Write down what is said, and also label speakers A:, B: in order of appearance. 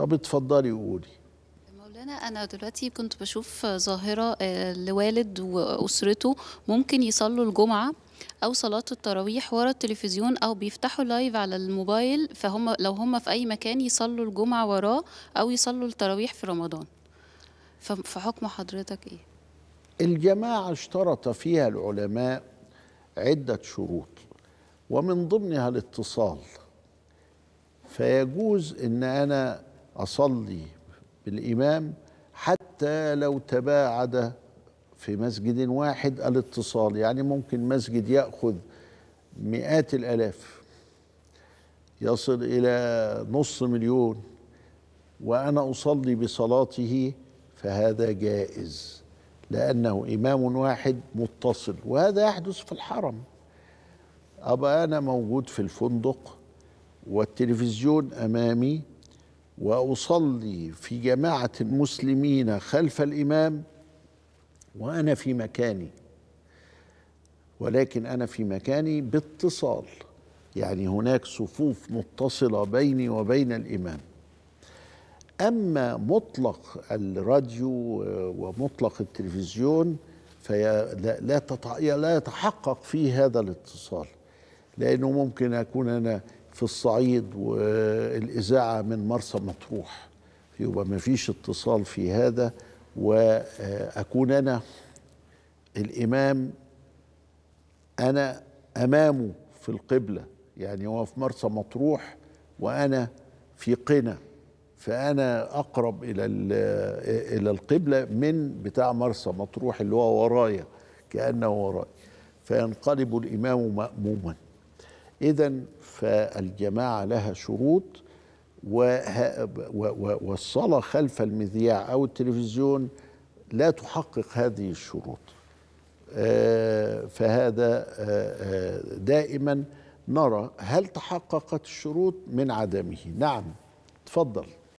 A: طب اتفضلي وقولي
B: مولانا أنا دلوقتي كنت بشوف ظاهرة آه، لوالد وأسرته ممكن يصلوا الجمعة او صلاه التراويح ورا التلفزيون او بيفتحوا لايف على الموبايل فهم لو هم في اي مكان يصلوا الجمعه وراه او يصلوا التراويح في رمضان فحكم حضرتك ايه
A: الجماعه اشترط فيها العلماء عده شروط ومن ضمنها الاتصال فيجوز ان انا أصلي بالإمام حتى لو تباعد في مسجد واحد الاتصال يعني ممكن مسجد يأخذ مئات الألاف يصل إلى نص مليون وأنا أصلي بصلاته فهذا جائز لأنه إمام واحد متصل وهذا يحدث في الحرم أبقى أنا موجود في الفندق والتلفزيون أمامي واصلي في جماعه المسلمين خلف الامام وانا في مكاني ولكن انا في مكاني باتصال يعني هناك صفوف متصله بيني وبين الامام اما مطلق الراديو ومطلق التلفزيون فلا لا, لا يتحقق فيه هذا الاتصال لانه ممكن اكون انا في الصعيد والإذاعة من مرسى مطروح يبقى ما فيش اتصال في هذا وأكون أنا الإمام أنا أمامه في القبلة يعني هو في مرسى مطروح وأنا في قنا فأنا أقرب إلى إلى القبلة من بتاع مرسى مطروح اللي هو ورايا كأنه ورايا فينقلب الإمام مأموماً إذا فالجماعة لها شروط والصلاة خلف المذياع أو التلفزيون لا تحقق هذه الشروط آه، فهذا آه، آه، دائما نرى هل تحققت الشروط من عدمه نعم تفضل